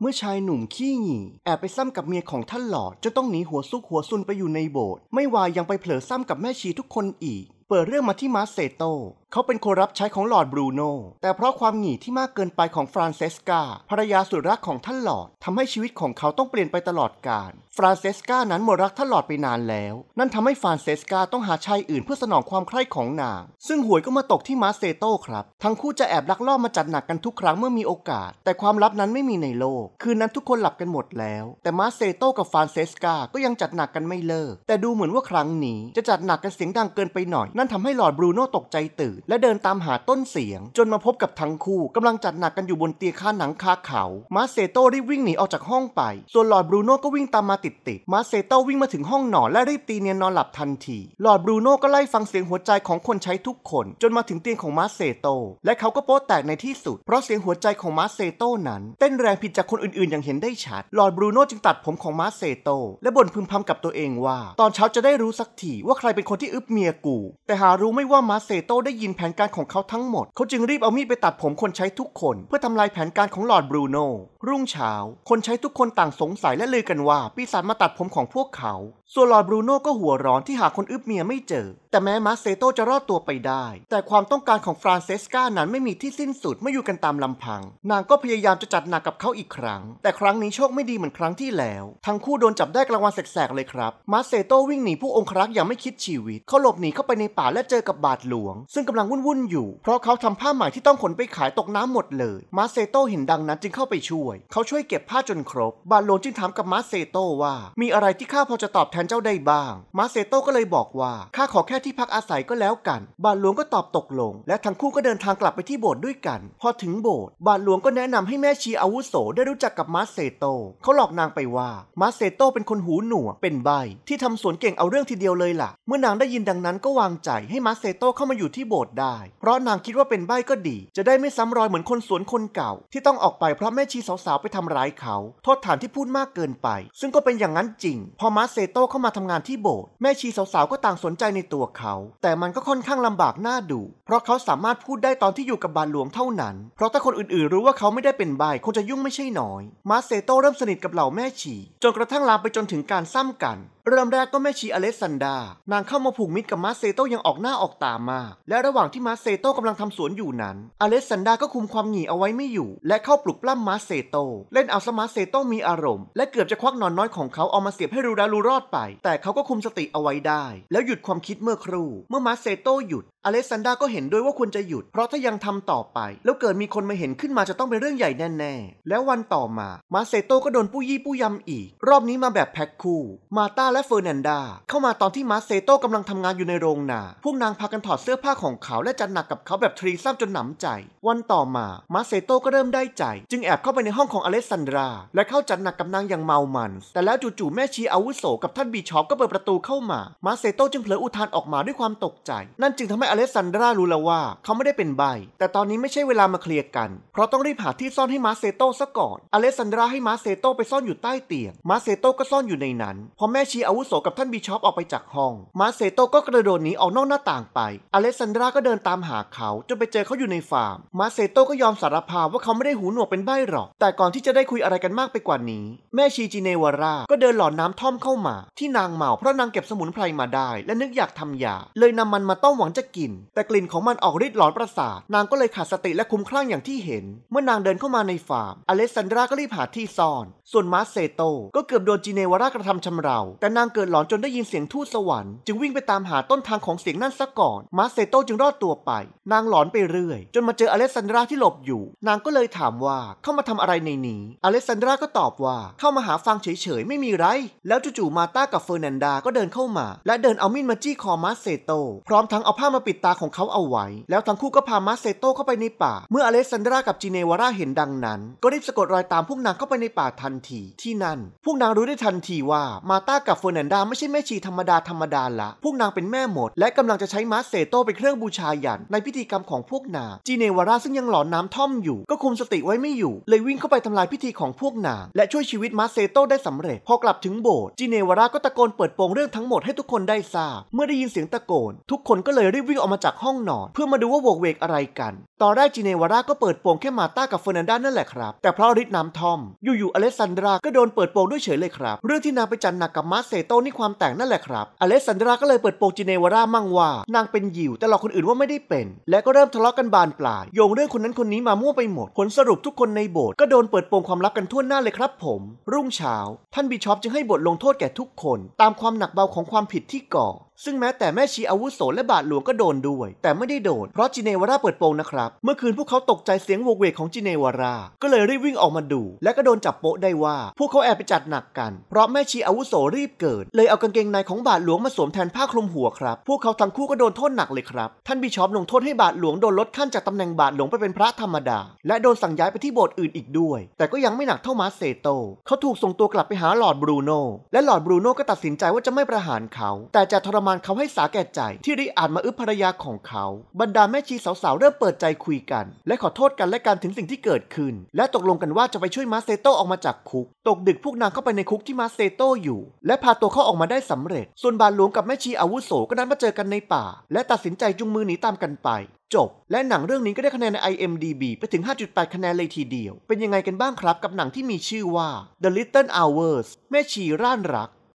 เมื่อชายหนุ่มขี้หงี่ แอบไปซ้ำกับเมียของท่านหลอดจะต้องหนีหัวซุกหัวซุนไปอยู่ในโบสถ์ไม่วายยังไปเผลอซ้ำกับแม่ชีทุกคนอีกเปิดเรื่องมาที่มาเซโตเขาเป็นคนรับใช้ของหลอดบรูโนแต่เพราะความหงี่ที่มากเกินไปของฟรานเซสกาภรรยาสุดรักของท่านหลอดทำให้ชีวิตของเขาต้องเปลี่ยนไปตลอดกาล ฟรานเซสกานั้นหมดรักท่านหลอดไปนานแล้ว นั่นทำให้ฟรานเซสกาต้องหาชายอื่นเพื่อสนองความใคร่ของนาง ซึ่งหวยก็มาตกที่มาเซโตครับ ทั้งคู่จะแอบลักลอบมาจัดหนักกันทุกครั้งเมื่อมีโอกาส แต่ความลับนั้นไม่มีในโลก คืนนั้นทุกคนหลับกันหมดแล้ว แต่มาเซโตกับฟรานเซสกาก็ยังจัดหนักกันไม่เลิก แต่ดูเหมือนว่าครั้งนี้ จะจัดหนักกันเสียงดังเกินไปหน่อยนั่นทำให้หลอดบรูโน่ตกใจตื่นและเดินตามหาต้นเสียง จนมาพบกับทั้งคู่กำลังจัดหนักกันอยู่บนเตียงคาหนังคาเขามาเซโต้รีบวิ่งหนีออกจากห้องไป ส่วนหลอดบรูโน่ก็วิ่งตามมาติดติดมาเซโต้วิ่งมาถึงห้องหนอนและรีบตีเนียนนอนหลับทันที หลอดบรูโน่ก็ไล่ฟังเสียงหัวใจของคนใช้ทุกคนจนมาถึงเตียงของมาเซโต้และเขาก็โป๊แตกในที่สุด เพราะเสียงหัวใจของมาเซโต้นั้นเต้นแรงผิดจากคนอื่นๆอย่างเห็นได้ชัดหลอดบรูโน่จึงตัดผมของมาเซโต้และบ่นพึมพำกับตัวเองว่า ตอนเช้าจะได้รู้สักทีว่าใครเป็นคนที่อึบเมียกูแต่หารู้ไม่ว่ามาเซโตได้ยินแผนการของเขาทั้งหมด เขาจึงรีบเอามีดไปตัดผมคนใช้ทุกคน เพื่อทำลายแผนการของลอร์ดบรูโน่รุ่งเช้า คนใช้ทุกคนต่างสงสัยและเลยกันว่า ปีศาจมาตัดผมของพวกเขาส่วนลอร์ดบรูโน่ก็หัวร้อนที่หาคนอึบเมียไม่เจอ แต่แม้มาเซโตจะรอดตัวไปได้ แต่ความต้องการของฟรานเซสกานั้นไม่มีที่สิ้นสุดเมื่ออยู่กันตามลำพัง นางก็พยายามจะจัดหนักกับเขาอีกครั้ง แต่ครั้งนี้โชคไม่ดีเหมือนครั้งที่แล้ว ทั้งคู่โดนจับได้กลางวันแสกๆ เลยครับ มาเซโตวิ่งหนีผู้องครักษ์อย่างไม่คิดชีวิต เขาหลบหนีเข้าไปในป่าและเจอกับบาดหลวง ซึ่งกำลังวุ่นๆอยู่ เพราะเขาทำผ้าใหม่ที่ต้องขนไปขายตกน้ำหมดเลย มาเซโตเห็นดังนั้นจึงเข้าไปช่วย เขาช่วยเก็บผ้าจนครบ บาดหลวงจึงถามกับมาเซโตว่า มีอะไรที่ข้าพอจะตอบทนเจ้าได้บ้างมาเซโตก็เลยบอกว่า ข้าขอแค่ที่พักอาศัยก็แล้วกัน บาทหลวงก็ตอบตกลง และทั้งคู่ก็เดินทางกลับไปที่โบสถ์ด้วยกัน พอถึงโบสถ์บาทหลวงก็แนะนำให้แม่ชีอาวุโสได้รู้จักกับมาเซโตเขาหลอกนางไปว่า มาเซโตเป็นคนหูหนวก เป็นใบที่ทำสวนเก่งเอาเรื่องทีเดียวเลยล่ะ เมื่อนางได้ยินดังนั้นก็วางใจ ให้มาเซโตเข้ามาอยู่ที่โบสถ์ได้ เพราะนางคิดว่าเป็นใบก็ดี จะได้ไม่ซ้ำรอยเหมือนคนสวนคนเก่า ที่ต้องออกไป เพราะแม่ชีสาวๆไปทำร้ายเขา โทษฐานที่พูดมากเกินไป ซึ่งก็เป็นอย่างนั้นจริง พอมาเซโตเข้ามาทำงานที่โบสถ์แม่ชีสาวๆ ก็ต่างสนใจในตัวเขา แต่มันก็ค่อนข้างลำบากหน้าดู เพราะเขาสามารถพูดได้ตอนที่อยู่กับบาทหลวงเท่านั้น เพราะถ้าคนอื่นๆรู้ว่าเขาไม่ได้เป็นใบคงจะยุ่งไม่ใช่น้อย มาเซโตเริ่มสนิทกับเหล่าแม่ชีจนกระทั่งลามไปจนถึงการซ้ำกันเริ่มแรกก็แม่ชีอเลสซันดา นางเข้ามาผูกมิตรกับมาเซโตยังออกหน้าออกตามาก และระหว่างที่มาเซโตกำลังทำสวนอยู่นั้น อเลสซันดาก็คุมความหงี่เอาไว้ไม่อยู่ และเข้าปลุกปล้ำมาเซโต เล่นเอาสมาเซโตมีอารมณ์ และเกือบจะควักนอนน้อยของเขาเอามาเสียบให้รูดารูรอดไป แต่เขาก็คุมสติเอาไว้ได้ แล้วหยุดความคิดเมื่อครู่ เมื่อมาเซโตหยุดอเลสซานดาก็เห็นด้วยว่าควรจะหยุด เพราะถ้ายังทำต่อไป แล้วเกิดมีคนมาเห็นขึ้นมาจะต้องเป็นเรื่องใหญ่แน่ ๆ แล้ววันต่อมามาเซโตก็โดนปู้ยี่ปู้ยำอีก รอบนี้มาแบบแพ็คคู่มาตาและเฟอร์นันดาเข้ามาตอนที่มาเซโตกำลังทำงานอยู่ในโรงนาพวกนางพากันถอดเสื้อผ้าของเขา และจัดหนักกับเขาแบบทรีซ้ำจนหนำใจ วันต่อมามาเซโตก็เริ่มได้ใจ จึงแอบเข้าไปในห้องของอเลสซานดราและเข้าจัดหนักกับนางอย่างเมามัน แต่แล้วจู่ๆแม่ชีอาวุโสกับท่านบีชอปก็เปิดประตูเข้ามามาเซโตจึงเผลออุทานออกมาด้วยความตกใจ นั่นจึงทำให้เลสซานดรารู้แล้วว่า เขาไม่ได้เป็นใบแต่ตอนนี้ไม่ใช่เวลามาเคลียร์กัน เพราะต้องรีบหาที่ซ่อนให้มาเซโตซะก่อน อเลสซานดรา ให้มาเซโตไปซ่อนอยู่ใต้เตียง มาเซโตก็ซ่อนอยู่ในนั้นพอแม่ชีอาวุโสกับท่านบิชอปออกไปจากห้อง มาเซโตก็กระโดดหนีออกนอกหน้าต่างไป อเลสซานดราก็เดินตามหาเขาจนไปเจอเขาอยู่ในฟาร์ม มาเซโตก็ยอมสารภาพว่าเขาไม่ได้หูหนวกเป็นใบหรอก แต่ก่อนที่จะได้คุยอะไรกันมากไปกว่านี้ แม่ชีจีเนวาร่าก็เดินหลอนน้ำท่อมเข้ามา ที่นางเมาเพราะนางเก็บสมุนไพรมาได้ และนึกอยากทายาเลยนามันมาต้มหวังจะกินิ่นแต่กลิ่นของมันออกฤทธิ์หลอนประสาท นางก็เลยขาดสติและคุ้มคลั่งอย่างที่เห็น เมื่อนางเดินเข้ามาในฟาร์ม อเลสซานดรา ก็รีบหาที่ซ่อน ส่วนมาเซโตก็เกือบโดนจีเนวารากระทำชำเรา แต่นางเกิดหลอนจนได้ยินเสียงทูตสวรรค์จึงวิ่งไปตามหาต้นทางของเสียงนั่นซะก่อนมาเซโตจึงรอดตัวไป นางหลอนไปเรื่อย จนมาเจออเลสซานดราที่หลบอยู่ นางก็เลยถามว่าเข้ามาทำอะไรในนี้ อเลสซานดรา ก็ตอบว่า เข้ามาหาฟังเฉยๆไม่มีไรแล้วจู่ๆมาต้ากับเฟอร์นันดาก็เดินเข้ามา และเดินเอามีดมาจี้คอมาเซโตพร้อมทั้งเอาผ้ามาปิดตาของเขาเอาไว้ แล้วทั้งคู่ก็พามาเซโตเข้าไปในป่าเมื่ออเลสซานดรากับจีเนวาราเห็นดังนั้น ก็รีบสะกดรอยตามพวกนางเข้าไปในป่าทันที ที่นั่น พวกนางรู้ได้ทันทีว่ามาตากับเฟอร์นันดาไม่ใช่แม่ชีธรรมดาธรรมดาละพวกนางเป็นแม่หมดและกำลังจะใช้มาเซโตเป็นเครื่องบูชายันในพิธีกรรมของพวกนางจีเนวาราซึ่งยังหลอนน้าท่อมอยู่ ก็คุมสติไว้ไม่อยู่ เลยวิ่งเข้าไปทำลายพิธีของพวกนางและช่วยชีวิตมาเซโตได้สำเร็จ พอกลับถึงโบสถ์จีเนวาราก็ตะโกนเปิดโปงเรื่องทั้งหมดให้ทุกคนได้ทราบเมื่อได้ยินเสียงตะโกน ทุกคนก็เลยรีบวิวิ่งออกมาจากห้องนอน เพื่อมาดูว่าโวกเวกอะไรกัน ตอนแรกจีเนวาร่าก็เปิดโปงแค่มาต้ากับเฟอร์นันดานั่นแหละครับ แต่เพราะฤทธิ์น้ำทอมอยู่ๆอเลสซานดราก็โดนเปิดโปงด้วยเฉยเลยครับ เรื่องที่นางไปจันหนักกับมาเซโตนี่ความแต่งนั่นแหละครับ อเลสซานดราก็เลยเปิดโปงจีเนวาร่ามั่งว่านางเป็นหยิว แต่หลอกคนอื่นว่าไม่ได้เป็น และก็เริ่มทะเลาะกันบานปลายโยงเรื่องคนนั้นคนนี้มามั่วไปหมด ผลสรุปทุกคนในโบสถ์ก็โดนเปิดโปงความลับกันทั่วหน้าเลยครับ ผม รุ่งเช้าท่านบิชอปจึงให้บทลงโทษแก่ทุกคน ตามความหนักเบาของความผิดที่ก่อซึ่งแม้แต่ แม่ชีอาวุโสและบาทหลวงก็โดนด้วย แต่ไม่ได้โดน เพราะจีเนวาราเปิดโปงนะครับ เมื่อคืนพวกเขาตกใจเสียงโวกเวกของจีเนวารา ก็เลยรีบวิ่งออกมาดู และก็โดนจับโปะได้ว่าพวกเขาแอบไปจัดหนักกัน เพราะแม่ชีอาวุโสรีบเกิด เลยเอากางเกงในของบาทหลวงมาสวมแทนผ้าคลุมหัวครับ พวกเขาทั้งคู่ก็โดนโทษหนักเลยครับ ท่านบิชอปลงโทษให้บาทหลวงโดนลดขั้นจากตำแหน่งบาทหลวงไปเป็นพระธรรมดา และโดนสั่งย้ายไปที่โบสถ์อื่นอีกด้วย แต่ก็ยังไม่หนักเท่ามาเซโต เขาถูกส่งตัวกลับไปหาลอร์ดบรูโนและลอร์ดบรูโนก็ตัดสินใจว่าจะไม่ประหารเขา แต่จะทรมาณเขาให้สาแก่ใจที่ได้อ่านมาอึภรรยาของเขา บรรดาแม่ชีสาวๆเริ่มเปิดใจคุยกัน และขอโทษกันและกันถึงสิ่งที่เกิดขึ้น และตกลงกันว่าจะไปช่วยมาเซโตออกมาจากคุก ตกดึกพวกนางเข้าไปในคุกที่มาเซโตอยู่ และพาตัวเขาออกมาได้สำเร็จ ส่วนบาลหลวงกับแม่ชีอาวุโส ก็นั้นมาเจอกันในป่า และตัดสินใจจุงมือหนีตามกันไป จบ และหนังเรื่องนี้ก็ได้คะแนนใน IMDb ไปถึง 5.8 คะแนนเลยทีเดียว เป็นยังไงกันบ้างครับกับหนังที่มีชื่อว่า The Little Hours แม่ชีร่านรัก